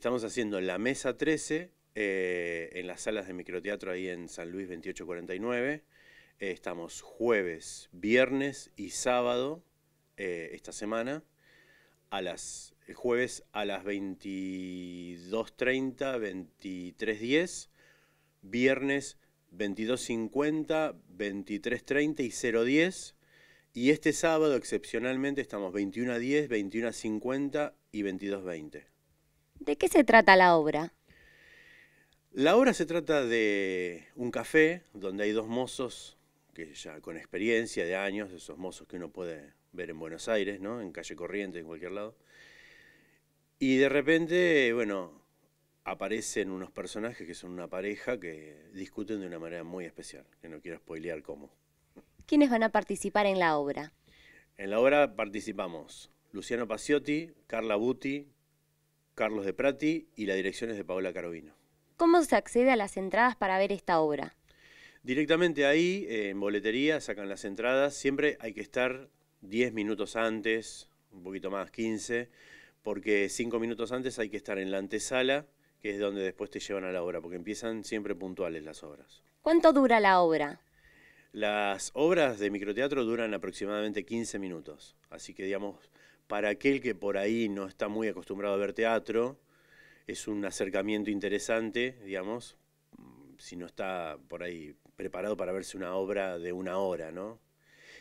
Estamos haciendo la mesa 13 eh, en las salas de microteatro ahí en San Luis 2849. Eh, estamos jueves, viernes y sábado eh, esta semana. A las, jueves a las 22.30, 23.10. Viernes 22.50, 23.30 y 0.10. Y este sábado, excepcionalmente, estamos 21 a 10, 21 50 y 22.20. ¿De qué se trata la obra? La obra se trata de un café donde hay dos mozos que ya con experiencia de años, esos mozos que uno puede ver en Buenos Aires, ¿no? En calle corriente, en cualquier lado. Y de repente, bueno, aparecen unos personajes que son una pareja que discuten de una manera muy especial, que no quiero spoilear cómo. ¿Quiénes van a participar en la obra? En la obra participamos Luciano Paciotti, Carla Buti, Carlos de Prati y la dirección es de Paola Carovino. ¿Cómo se accede a las entradas para ver esta obra? Directamente ahí, en boletería, sacan las entradas. Siempre hay que estar 10 minutos antes, un poquito más, 15, porque 5 minutos antes hay que estar en la antesala, que es donde después te llevan a la obra, porque empiezan siempre puntuales las obras. ¿Cuánto dura la obra? Las obras de microteatro duran aproximadamente 15 minutos, así que digamos, para aquel que por ahí no está muy acostumbrado a ver teatro, es un acercamiento interesante, digamos, si no está por ahí preparado para verse una obra de una hora, ¿no?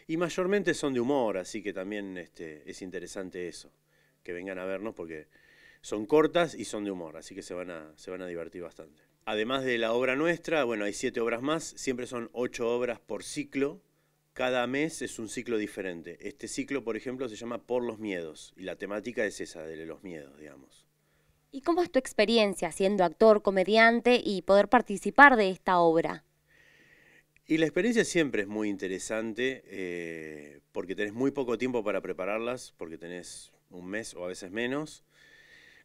Y mayormente son de humor, así que también este, es interesante eso, que vengan a vernos porque son cortas y son de humor, así que se van a, se van a divertir bastante. Además de la obra nuestra, bueno, hay siete obras más, siempre son ocho obras por ciclo, cada mes es un ciclo diferente. Este ciclo, por ejemplo, se llama Por los Miedos y la temática es esa, de los miedos, digamos. ¿Y cómo es tu experiencia siendo actor, comediante y poder participar de esta obra? Y la experiencia siempre es muy interesante eh, porque tenés muy poco tiempo para prepararlas, porque tenés un mes o a veces menos,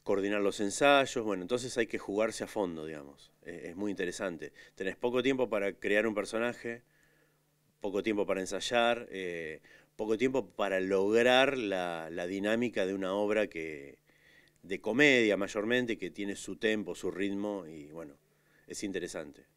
coordinar los ensayos, bueno, entonces hay que jugarse a fondo, digamos, eh, es muy interesante. Tenés poco tiempo para crear un personaje, poco tiempo para ensayar, eh, poco tiempo para lograr la, la, dinámica de una obra que de comedia mayormente, que tiene su tempo, su ritmo y bueno, es interesante.